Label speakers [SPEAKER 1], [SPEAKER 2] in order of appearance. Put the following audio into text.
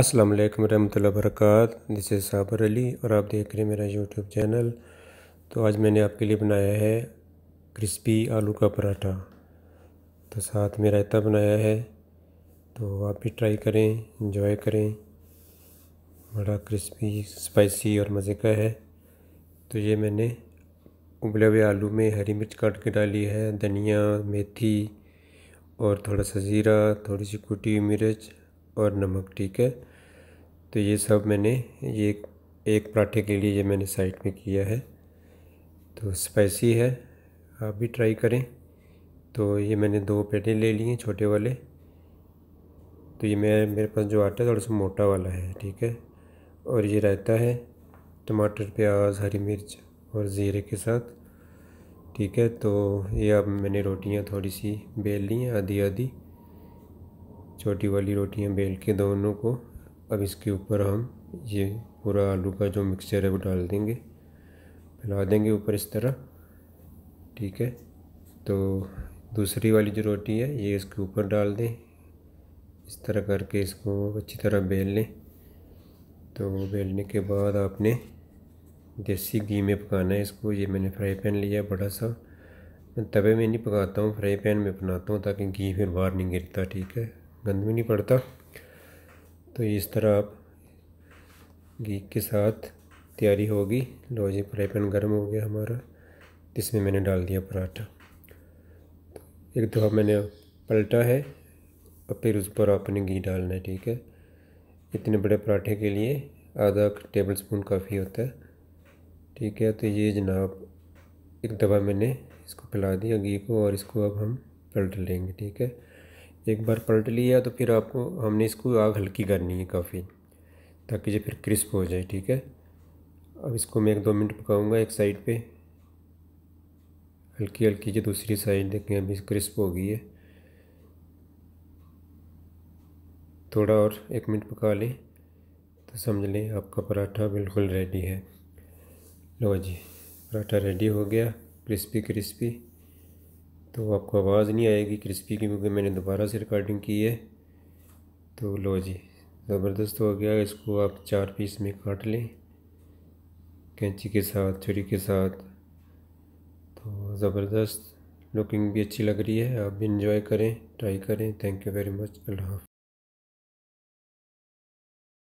[SPEAKER 1] अस्सलाम वालेकुम रहमतुल्लाह दिस इज़ साबर अली और आप देख रहे हैं मेरा यूट्यूब चैनल तो आज मैंने आपके लिए बनाया है क्रिस्पी आलू का पराठा तो साथ में रायता बनाया है तो आप भी ट्राई करें इंजॉय करें बड़ा क्रिस्पी स्पाइसी और मज़े का है तो ये मैंने उबले हुए आलू में हरी मिर्च काट के डाली है धनिया मेथी और थोड़ा सा ज़ीरा थोड़ी सी कुटी हुई मिर्च और नमक ठीक है तो ये सब मैंने ये एक पराठे के लिए ये मैंने साइड में किया है तो स्पाइसी है आप भी ट्राई करें तो ये मैंने दो पेटे ले लिए छोटे वाले तो ये मैं मेरे पास जो आटा है थोड़ा सा मोटा वाला है ठीक है और ये रायता है टमाटर प्याज हरी मिर्च और ज़ीरे के साथ ठीक है तो ये अब मैंने रोटियां थोड़ी सी बेल ली हैं आधी आधी छोटी वाली रोटियां बेल के दोनों को अब इसके ऊपर हम ये पूरा आलू का जो मिक्सचर है वो डाल देंगे फैला देंगे ऊपर इस तरह ठीक है तो दूसरी वाली जो रोटी है ये इसके ऊपर डाल दें इस तरह करके इसको अच्छी तरह बेल लें तो बेलने के बाद आपने देसी घी में पकाना है इसको ये मैंने फ्राई पैन लिया है बड़ा सा मैं तवे में नहीं पकाता हूँ फ्राई पैन में बनाता हूँ ताकि घी फिर बाहर नहीं गिरता ठीक है गंद भी नहीं पड़ता तो इस तरह आप घी के साथ तैयारी होगी लो जी फ्राई पैन गर्म हो गया हमारा इसमें मैंने डाल दिया पराठा तो एक दफ़ा मैंने पलटा है और फिर उस पर आपने घी डालना है ठीक है इतने बड़े पराठे के लिए आधा टेबल स्पून काफ़ी होता है ठीक है तो ये जनाब एक दफ़ा मैंने इसको पिला दिया घी को और इसको अब हम पलट लेंगे ठीक है एक बार पलट लिया तो फिर आपको हमने इसको आग हल्की करनी है काफ़ी ताकि ये फिर क्रिस्प हो जाए ठीक है अब इसको मैं एक दो मिनट पकाऊंगा एक साइड पे हल्की हल्की जो दूसरी साइड देखें अभी क्रिस्प हो गई है थोड़ा और एक मिनट पका लें तो समझ लें आपका पराठा बिल्कुल रेडी है लो जी पराठा रेडी हो गया क्रिस्पी क्रिस्पी तो आपको आवाज़ नहीं आएगी क्रिस्पी की क्योंकि मैंने दोबारा से रिकॉर्डिंग की है तो लो जी ज़बरदस्त हो गया इसको आप चार पीस में काट लें कैंची के साथ छुरी के साथ तो ज़बरदस्त लुकिंग भी अच्छी लग रही है आप भी इंजॉय करें ट्राई करें thank you very much Allah